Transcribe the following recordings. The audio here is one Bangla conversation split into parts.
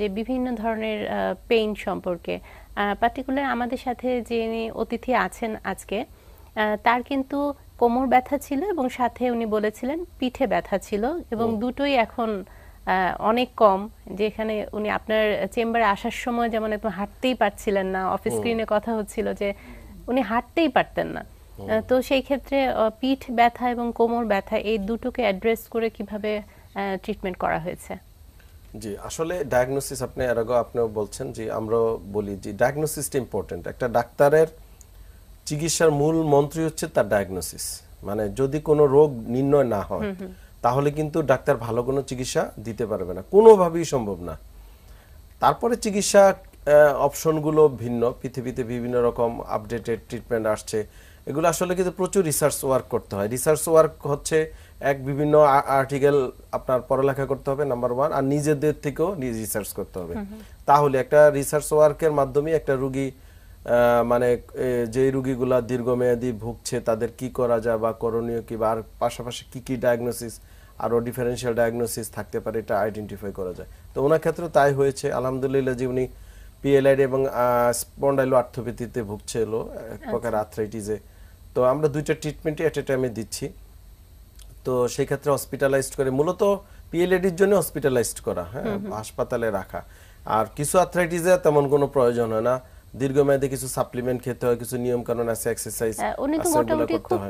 যে বিভিন্ন ধরনের পেইন সম্পর্কে পার্টিকুলার আমাদের সাথে যিনি অতিথি আছেন আজকে তার কিন্তু কোমর ব্যথা ছিল এবং সাথে উনি বলেছিলেন পিঠে ব্যথা ছিল এবং দুটোই এখন অনেক কম যেখানে উনি আপনার চেম্বারে আসার সময় যেমন একদম হাঁটতেই পারছিলেন না অফিস স্ক্রিনে কথা হচ্ছিল যে উনি হাঁটতেই পারতেন না তো সেই ক্ষেত্রে পিঠ ব্যথা এবং কোমর ব্যথা এই দুটোকে অ্যাড্রেস করে কিভাবে ট্রিটমেন্ট করা হয়েছে জি আসলে ডায়াগনোসিস আপনি এর আগে আপনিও বলছেন যে আমরা বলি যে ডায়াগনোসিসটা ইম্পর্টেন্ট একটা ডাক্তারের চিকিৎসার মূল মন্ত্রী হচ্ছে তার ডায়াগনোসিস মানে যদি কোনো রোগ নির্ণয় না হয় তাহলে কিন্তু ডাক্তার ভালো কোনো চিকিৎসা দিতে পারবে না কোনোভাবেই সম্ভব না তারপরে চিকিৎসা অপশনগুলো ভিন্ন পৃথিবীতে বিভিন্ন রকম আপডেটেড ট্রিটমেন্ট আসছে এগুলো আসলে কিন্তু প্রচুর রিসার্চ ওয়ার্ক করতে হয় রিসার্চ ওয়ার্ক হচ্ছে এক বিভিন্ন আর্টিকেল আপনার পড়ালেখা করতে হবে নাম্বার ওয়ান আর নিজেদের থেকেও রিসার্চ করতে হবে তাহলে একটা রিসার্চ ওয়ার্কের মাধ্যমে একটা রুগী মানে যে রুগীগুলা দীর্ঘমেয়াদী ভুগছে তাদের কি করা যায় বা করণীয় কি বা আর পাশাপাশি কি কি ডায়াগনোসিস আরও ডিফারেন্সিয়াল ডায়াগনোসিস থাকতে পারে এটা আইডেন্টিফাই করা যায় তো ওনার ক্ষেত্রে তাই হয়েছে আলহামদুলিল্লাহ যে উনি পিএলআইড এবং স্পন্ডাইলো ভুগছে ভুগছিল এক আচ্ছা। প্রকার আর্থ্রাইটিসে তো আমরা দুইটা ট্রিটমেন্টই অ্যাট এ টাইমে দিচ্ছি তো সেই ক্ষেত্রে হসপিটালাইজড করে মূলত পিএলএডির জন্য হসপিটালাইজড করা হ্যাঁ হাসপাতালে রাখা আর কিছু আর্থ্রাইটিসে তেমন কোনো প্রয়োজন হয় না দীর্ঘমেয়াদে কিছু সাপ্লিমেন্ট খেতে হয় কিছু নিয়ম কারণ আছে এক্সারসাইজ হ্যাঁ, উনি তো মোটামুটি খুব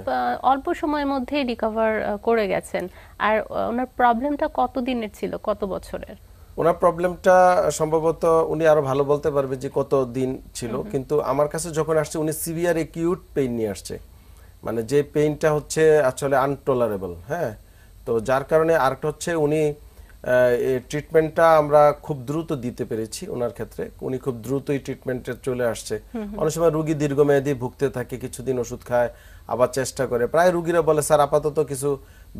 অল্প সময়ের মধ্যে রিকভার করে গেছেন আর ওনার প্রবলেমটা কত দিনের ছিল কত বছরের ওনার প্রবলেমটা সম্ভবত উনি আরো ভালো বলতে পারবে যে কত দিন ছিল কিন্তু আমার কাছে যখন আসছে উনি সিভিয়ার একিউট পেইন নিয়ে আসছে মানে যে পেইনটা হচ্ছে আসলে আনটলারেবল হ্যাঁ তো যার কারণে আরেকটা হচ্ছে উনি ট্রিটমেন্টটা আমরা খুব দ্রুত দিতে পেরেছি ওনার ক্ষেত্রে উনি খুব দ্রুতই ট্রিটমেন্টে চলে আসছে অনেক সময় রুগী দীর্ঘমেয়াদী ভুগতে থাকে কিছুদিন ওষুধ খায় আবার চেষ্টা করে প্রায় রুগীরা বলে স্যার আপাতত কিছু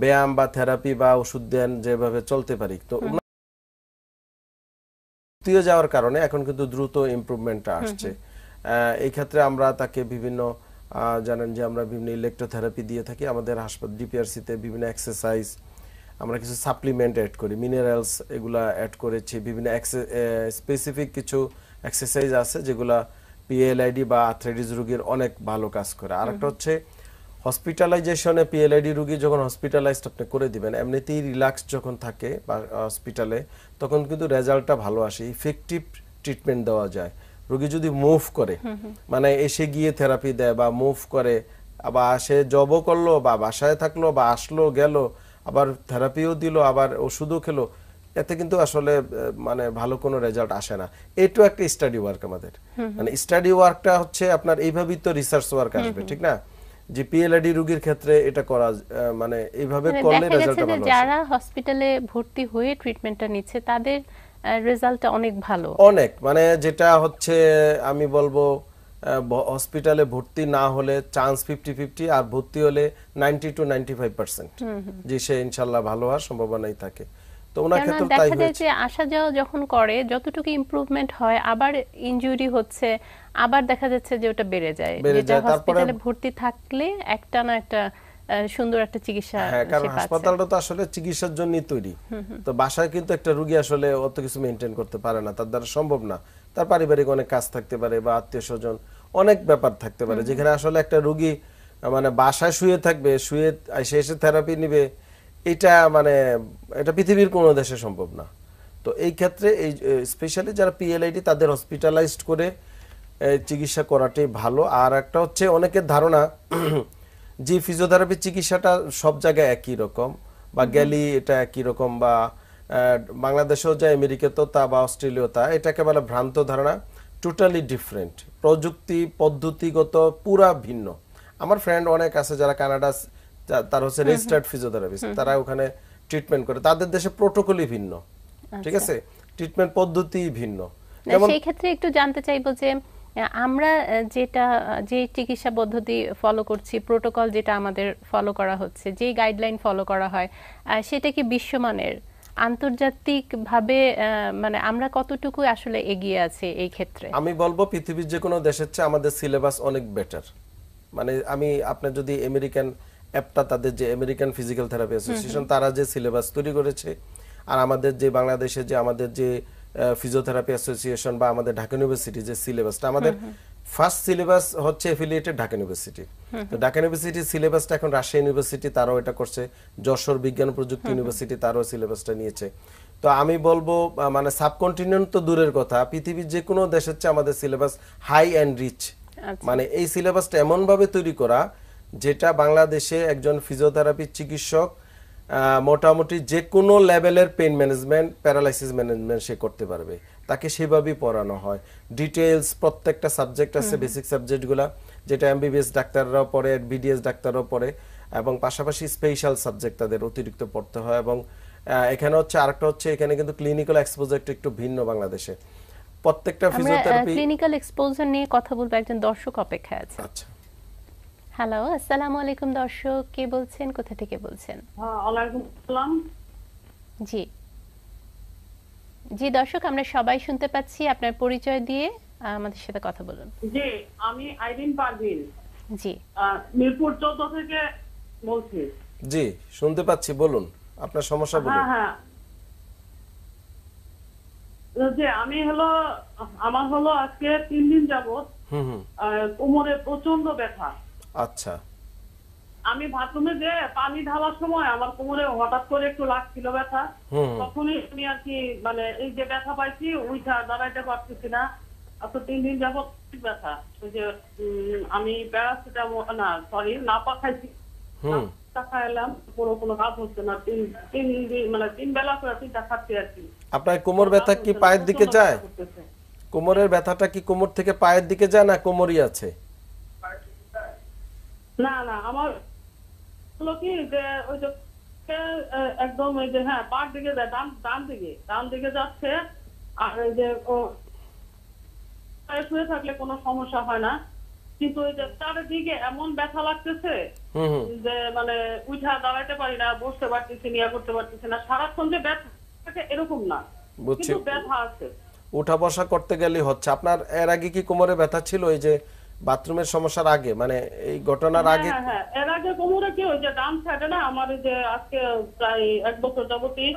ব্যায়াম বা থেরাপি বা ওষুধ দেন যেভাবে চলতে পারি তো যাওয়ার কারণে এখন কিন্তু দ্রুত ইম্প্রুভমেন্টটা আসছে এই ক্ষেত্রে আমরা তাকে বিভিন্ন জানেন যে আমরা বিভিন্ন ইলেকট্রোথেরাপি দিয়ে থাকি আমাদের হাসপাতাল ডিপিআরসিতে বিভিন্ন এক্সারসাইজ আমরা কিছু সাপ্লিমেন্ট অ্যাড করি মিনারেলস এগুলা অ্যাড করেছি বিভিন্ন স্পেসিফিক কিছু এক্সারসাইজ আছে যেগুলা পিএলআইডি বা আর্থ্রাইটিস রোগীর অনেক ভালো কাজ করে আরেকটা হচ্ছে হসপিটালাইজেশনে পিএলআইডি রুগী যখন হসপিটালাইজড আপনি করে দিবেন এমনিতেই রিল্যাক্স যখন থাকে বা হসপিটালে তখন কিন্তু রেজাল্টটা ভালো আসে ইফেক্টিভ ট্রিটমেন্ট দেওয়া যায় রোগী যদি মুভ করে মানে এসে গিয়ে থেরাপি দেয় বা মুভ করে আবার আসে জবও করলো বা বাসায় থাকলো বা আসলো গেল আবার থেরাপিও দিল আবার ওষুধও খেলো এতে কিন্তু আসলে মানে ভালো কোনো রেজাল্ট আসে না এটু একটা স্টাডি ওয়ার্ক আমাদের মানে স্টাডি ওয়ার্কটা হচ্ছে আপনার এইভাবেই তো রিসার্চ ওয়ার্ক আসবে ঠিক না যে পিএলআইডি রোগীর ক্ষেত্রে এটা করা মানে এইভাবে মানে করলে রেজাল্টটা ভালো যারা হসপিটালে ভর্তি হয়ে ট্রিটমেন্টটা নিচ্ছে তাদের রেজাল্টটা অনেক ভালো অনেক মানে যেটা হচ্ছে আমি বলবো হসপিটালে ভর্তি না হলে চান্স ফিফটি ফিফটি আর ভর্তি হলে ninety two ninety five percent যে সে ইনশাল্লাহ ভালো হওয়ার সম্ভাবনাই থাকে তো ওনার ক্ষেত্রে আসা যাওয়া যখন করে যতটুকু ইমপ্রুভমেন্ট হয় আবার ইনজুরি হচ্ছে আবার দেখা যাচ্ছে যে ওটা বেড়ে যায় ভর্তি থাকলে একটা না একটা সুন্দর একটা চিকিৎসা হ্যাঁ কারণ হাসপাতালটা তো আসলে চিকিৎসার জন্যই তৈরি তো বাসায় কিন্তু একটা রোগী আসলে অত কিছু মেনটেন করতে পারে না তার দ্বারা সম্ভব না তার পারিবারিক অনেক কাজ থাকতে পারে বা আত্মীয় স্বজন অনেক ব্যাপার থাকতে পারে যেখানে আসলে একটা রোগী মানে বাসায় শুয়ে থাকবে শুয়ে এসে এসে থেরাপি নিবে এটা মানে এটা পৃথিবীর কোনো দেশে সম্ভব না তো এই ক্ষেত্রে এই স্পেশালি যারা পিএলআইডি তাদের হসপিটালাইজড করে চিকিৎসা করাটাই ভালো আর একটা হচ্ছে অনেকের ধারণা যে ফিজিওথেরাপি চিকিৎসাটা সব জায়গায় একই রকম বা গেলি এটা একই রকম বা বাংলাদেশেও যা আমেরিকাতেও তা বা অস্ট্রেলিয়াও তা এটাকে বলে ভ্রান্ত ধারণা টোটালি ডিফারেন্ট প্রযুক্তি পদ্ধতিগত পুরা ভিন্ন আমার ফ্রেন্ড অনেক আছে যারা কানাডা তার হচ্ছে রেজিস্টার্ড ফিজিওথেরাপিস্ট তারা ওখানে ট্রিটমেন্ট করে তাদের দেশে প্রোটোকলই ভিন্ন ঠিক আচ্ছা। আছে ট্রিটমেন্ট পদ্ধতি ভিন্ন সেই ক্ষেত্রে একটু জানতে চাইবো যে আমরা যেটা যে চিকিৎসা পদ্ধতি ফলো করছি প্রোটোকল যেটা আমাদের ফলো করা হচ্ছে যে গাইডলাইন ফলো করা হয় সেটা কি বিশ্বমানের আন্তর্জাতিকভাবে মানে আমরা কতটুকু আসলে এগিয়ে আছে এই ক্ষেত্রে আমি বলবো পৃথিবীর যে কোনো দেশের চেয়ে আমাদের সিলেবাস অনেক বেটার মানে আমি আপনি যদি আমেরিকান অ্যাপটা তাদের যে আমেরিকান ফিজিক্যাল থেরাপি অ্যাসোসিয়েশন তারা যে সিলেবাস তৈরি করেছে আর আমাদের যে বাংলাদেশে যে আমাদের যে ফিজিওথেরাপি অ্যাসোসিয়েশন বা আমাদের ঢাকা ইউনিভার্সিটি যে সিলেবাসটা আমাদের ফার্স্ট সিলেবাস হচ্ছে অ্যাফিলিয়েটেড ঢাকা ইউনিভার্সিটি তো ঢাকা ইউনিভার্সিটির সিলেবাসটা এখন রাজশাহী ইউনিভার্সিটি তারাও এটা করছে যশোর বিজ্ঞান প্রযুক্তি ইউনিভার্সিটি তারাও সিলেবাসটা নিয়েছে তো আমি বলবো মানে সাবকন্টিনেন্ট তো দূরের কথা পৃথিবীর যে কোনো দেশ হচ্ছে আমাদের সিলেবাস হাই অ্যান্ড রিচ মানে এই সিলেবাসটা এমনভাবে তৈরি করা যেটা বাংলাদেশে একজন ফিজিওথেরাপি চিকিৎসক মোটামুটি যে কোনো লেভেলের পেন ম্যানেজমেন্ট প্যারালাইসিস ম্যানেজমেন্ট সে করতে পারবে তাকে সেভাবেই পড়ানো হয় ডিটেলস প্রত্যেকটা সাবজেক্ট আছে বেসিক সাবজেক্টগুলো যেটা এমবিবিএস ডাক্তাররাও পড়ে বিডিএস ডাক্তাররাও পড়ে এবং পাশাপাশি স্পেশাল সাবজেক্ট তাদের অতিরিক্ত পড়তে হয় এবং এখানে হচ্ছে আরেকটা হচ্ছে এখানে কিন্তু ক্লিনিক্যাল এক্সপোজার একটু ভিন্ন বাংলাদেশে প্রত্যেকটা ফিজিওথেরাপি ক্লিনিক্যাল এক্সপোজার নিয়ে কথা বলবো একজন দর্শক অপেক্ষায় আছে আচ্ছা হ্যালো আসসালামু আলাইকুম দর্শক কে বলছেন কোথা থেকে বলছেন জি জি দর্শক আমরা সবাই শুনতে পাচ্ছি আপনার পরিচয় দিয়ে আমাদের সাথে কথা বলুন জি আমি আইরিন পারভিন জি মিরপুর চৌদ্দ থেকে বলছি জি শুনতে পাচ্ছি বলুন আপনার সমস্যা হ্যাঁ, বলুন হ্যাঁ যে আমি হলো আমার হলো আজকে তিন দিন যাবত কোমরে প্রচন্ড ব্যথা আচ্ছা আমি বাথরুমে যে পানি ঢালার সময় আমার কোমরে হঠাৎ করে একটু লাগছিল ব্যথা তখনই আমি আর কি মানে এই যে ব্যথা পাইছি উঠা দাঁড়াইতে পারতেছি না আর তো তিন দিন যাবত ব্যথা ওই যে আমি প্যারাসিটামল না সরি না না পাখাইছি কোনো কোনো হচ্ছে তিন তিন তিন দিন মানে খাচ্ছি আর কি আপনার কোমর ব্যথা কি পায়ের দিকে যায় কোমরের ব্যথাটা কি কোমর থেকে পায়ের দিকে যায় না কোমরই আছে না না আমার যে একদম ওই যে হ্যাঁ পার দিকে যায় ডান ডান দিকে ডান দিকে যাচ্ছে আর ওই যে ও শুয়ে থাকলে কোনো সমস্যা হয় না কিন্তু ওই যে চারিদিকে এমন ব্যথা লাগতেছে যে মানে উঠা দাঁড়াইতে পারি না বসতে পারতেছি নিয়া করতে পারতেছি না সারাক্ষণ যে ব্যথা এরকম না কিন্তু ব্যথা আছে উঠা বসা করতে গেলে হচ্ছে আপনার এর আগে কি কোমরে ব্যথা ছিল এই যে বাথরুমের সমস্যার আগে মানে এই ঘটনার হ্যাঁ, আগে হ্যাঁ, হ্যাঁ। এর আগে কোমরে কি হয়েছে দাম থাকে না আমার যে আজকে প্রায় এক বছর যাবতই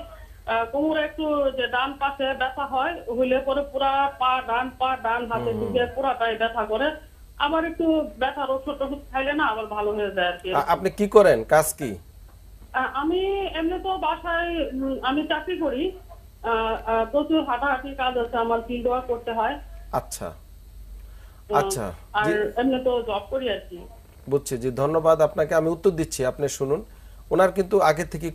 কোমরে একটু যে ডান পাশে ব্যথা হয় হইলে পরে পুরো পা ডান পা ডান হাতে দিকে পুরাটাই ব্যথা করে আবার একটু ব্যথার ওষুধ ওষুধ খাইলে না আবার ভালো হয়ে যায় আর কি আপনি কি করেন কাজ কি আমি এমনি তো বাসায় আমি চাকরি করি প্রচুর হাঁটাহাঁটি কাজ আছে আমার ফিল্ড ওয়ার্ক করতে হয় আচ্ছা আচ্ছা তো জব করি আর কি বুঝছি জি ধন্যবাদ আপনাকে আমি উত্তর দিচ্ছি আপনি শুনুন ওনার কিন্তু আগে থেকে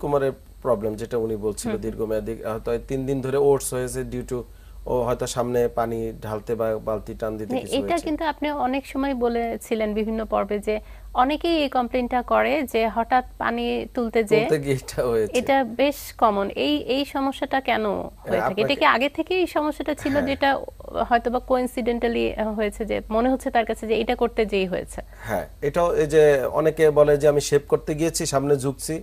প্রবলেম যেটা উনি বলছিল দীর্ঘমেয়াদী হয়তো তিন দিন ধরে ওটস হয়েছে ডিউ টু ও হয়তো সামনে পানি ঢালতে বা বালতি টান দিতে কিছু এটা কিন্তু আপনি অনেক সময় বলেছিলেন বিভিন্ন পর্বে যে অনেকেই এই কমপ্লেনটা করে যে হঠাৎ পানি তুলতে যে এটা বেশ কমন এই এই সমস্যাটা কেন হয়ে হ্যাঁ, থাকে এটা কি আগে থেকেই এই সমস্যাটা ছিল হ্যাঁ। যেটা হয়তো বা কোইনসিডেন্টালি হয়েছে যে মনে হচ্ছে তার কাছে যে এটা করতে যেই হয়েছে হ্যাঁ এটাও এই যে অনেকে বলে যে আমি শেভ করতে গিয়েছি সামনে ঝুঁকছি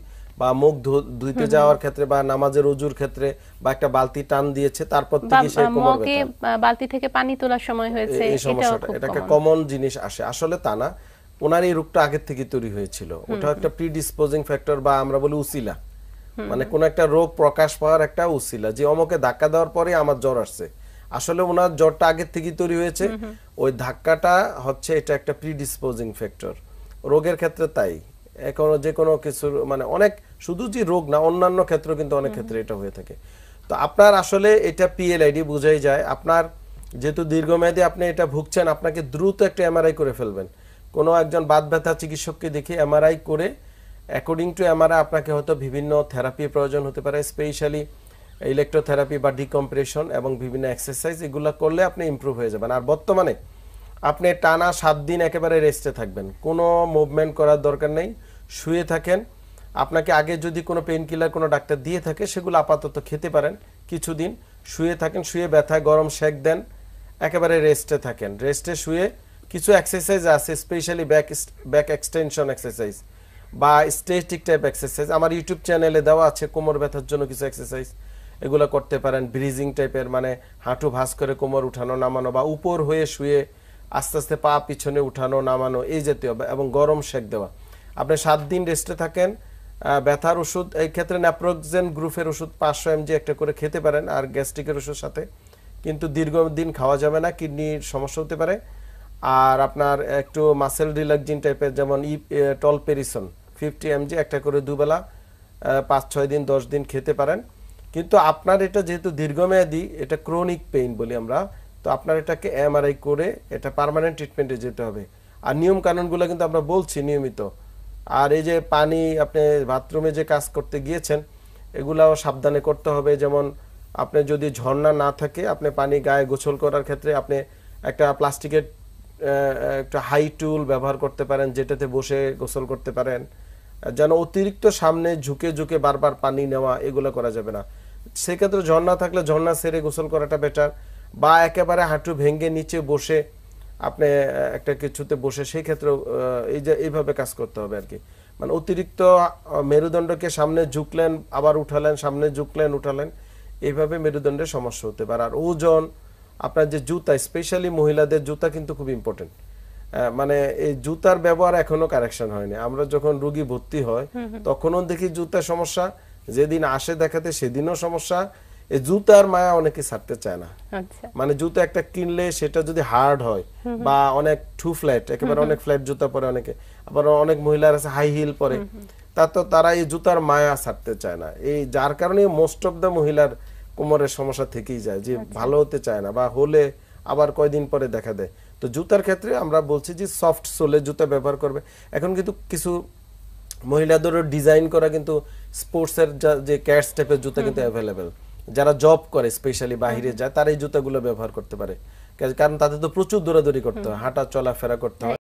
বা মুখ ধুইতে যাওয়ার ক্ষেত্রে বা নামাজের উজুর ক্ষেত্রে বা একটা বালতি টান দিয়েছে তারপর থেকে সেই কোমর ব্যথা বালতি থেকে পানি তোলার সময় হয়েছে এটা এটা একটা কমন জিনিস আসে আসলে তা না ওনার এই রোগটা আগে থেকে তৈরি হয়েছিল ওটা একটা প্রিডিসপোজিং ফ্যাক্টর বা আমরা বলি উসিলা মানে কোন একটা রোগ প্রকাশ পাওয়ার একটা উসিলা যে অমকে ধাক্কা দেওয়ার পরে আমার জ্বর আসছে আসলে ওনার জ্বরটা আগের থেকেই তৈরি হয়েছে ওই ধাক্কাটা হচ্ছে এটা একটা প্রিডিসপোজিং ফ্যাক্টর রোগের ক্ষেত্রে তাই এখন যে কোনো কিছুর মানে অনেক শুধু যে রোগ না অন্যান্য ক্ষেত্রে কিন্তু অনেক ক্ষেত্রে এটা হয়ে থাকে তো আপনার আসলে এটা পিএলআইডি বোঝাই যায় আপনার যেহেতু দীর্ঘমেয়াদী আপনি এটা ভুগছেন আপনাকে দ্রুত একটা এমআরআই করে ফেলবেন কোনো একজন বাদ ব্যথা চিকিৎসককে দেখে এমআরআই করে অ্যাকর্ডিং টু এমআরআই আপনাকে হয়তো বিভিন্ন থেরাপি প্রয়োজন হতে পারে স্পেশালি ইলেকট্রোথেরাপি বা ডিকম্প্রেশন এবং বিভিন্ন এক্সারসাইজ এগুলো করলে আপনি ইম্প্রুভ হয়ে যাবেন আর বর্তমানে আপনি টানা সাত দিন একেবারে রেস্টে থাকবেন কোনো মুভমেন্ট করার দরকার নেই শুয়ে থাকেন আপনাকে আগে যদি কোনো পেন কিলার কোনো ডাক্তার দিয়ে থাকে সেগুলো আপাতত খেতে পারেন কিছুদিন শুয়ে থাকেন শুয়ে ব্যথা গরম শেক দেন একেবারে রেস্টে থাকেন রেস্টে শুয়ে কিছু এক্সারসাইজ আছে specially back back extension exercise বা স্টেটিক টাইপ এক্সারসাইজ আমার ইউটিউব চ্যানেলে দেওয়া আছে কোমর ব্যথার জন্য কিছু এক্সারসাইজ এগুলো করতে পারেন ব্রিজিং টাইপের মানে হাঁটু ভাস করে কোমর উঠানো নামানো বা উপর হয়ে শুয়ে আস্তে আস্তে পা পিছনে উঠানো নামানো এই জাতীয় এবং গরম সেঁক দেওয়া আপনি সাত দিন রেস্টে থাকেন ব্যথার ওষুধ এই ক্ষেত্রে ন্যাপ্রোক্সেন গ্রুপের ওষুধ পাঁচশো এমজি একটা করে খেতে পারেন আর গ্যাস্ট্রিকের ওষুধ সাথে কিন্তু দীর্ঘদিন খাওয়া যাবে না কিডনির সমস্যা হতে পারে আর আপনার একটু মাসেল রিলাক্সিন টাইপের যেমন ই টলপেরিসন ফিফটি এমজি একটা করে দুবেলা পাঁচ ছয় দিন দশ দিন খেতে পারেন কিন্তু আপনার এটা যেহেতু দীর্ঘমেয়াদী এটা ক্রনিক পেইন বলি আমরা তো আপনার এটাকে এমআরআই করে এটা পারমানেন্ট ট্রিটমেন্টে যেতে হবে আর নিয়ম কানুনগুলো কিন্তু আমরা বলছি নিয়মিত আর এই যে পানি আপনি বাথরুমে যে কাজ করতে গিয়েছেন এগুলাও সাবধানে করতে হবে যেমন আপনি যদি ঝর্ণা না থাকে আপনি পানি গায়ে গোসল করার ক্ষেত্রে আপনি একটা প্লাস্টিকের একটা হাই টুল ব্যবহার করতে পারেন যেটাতে বসে গোসল করতে পারেন যেন অতিরিক্ত সামনে ঝুঁকে ঝুঁকে বারবার পানি নেওয়া এগুলো করা যাবে না সেক্ষেত্রে ঝর্ণা থাকলে ঝর্ণা সেরে গোসল করাটা বেটার বা একেবারে হাঁটু ভেঙ্গে নিচে বসে আপনি একটা কিছুতে বসে সেই ক্ষেত্রে এই যে এইভাবে কাজ করতে হবে আর কি মানে অতিরিক্ত মেরুদণ্ডকে সামনে ঝুঁকলেন আবার উঠালেন সামনে ঝুঁকলেন উঠালেন এইভাবে মেরুদণ্ডের সমস্যা হতে পারে আর ওজন আপনার যে জুতা স্পেশালি মহিলাদের জুতা কিন্তু খুব ইম্পর্টেন্ট মানে এই জুতার ব্যবহার এখনো কারেকশন হয়নি আমরা যখন রুগী ভর্তি হয় তখনও দেখি জুতার সমস্যা যেদিন আসে দেখাতে সেদিনও সমস্যা এই জুতার মায়া অনেকে ছাড়তে চায় না আচ্ছা। মানে জুতো একটা কিনলে সেটা যদি হার্ড হয় বা অনেক টু ফ্ল্যাট একেবারে অনেক ফ্ল্যাট জুতা পরে অনেকে আবার অনেক মহিলার আছে হাই হিল পরে তা তো তারা এই জুতার মায়া ছাড়তে চায় না এই যার কারণে মোস্ট অফ দ্য মহিলার কোমরের সমস্যা থেকেই যায় যে আচ্ছা। ভালো হতে চায় না বা হলে আবার কয়দিন পরে দেখা দেয় তো জুতার ক্ষেত্রে আমরা বলছি যে সফট সোলে জুতা ব্যবহার করবে এখন কিন্তু কিছু মহিলাদেরও ডিজাইন করা কিন্তু স্পোর্টসের যে ক্যাট টাইপের জুতা কিন্তু অ্যাভেলেবেল যারা জব করে স্পেশালি বাহিরে যায় তারা এই জুতাগুলো ব্যবহার করতে পারে কারণ তাদের তো প্রচুর দৌড়াদৌড়ি করতে হয় হাঁটা চলাফেরা করতে হয়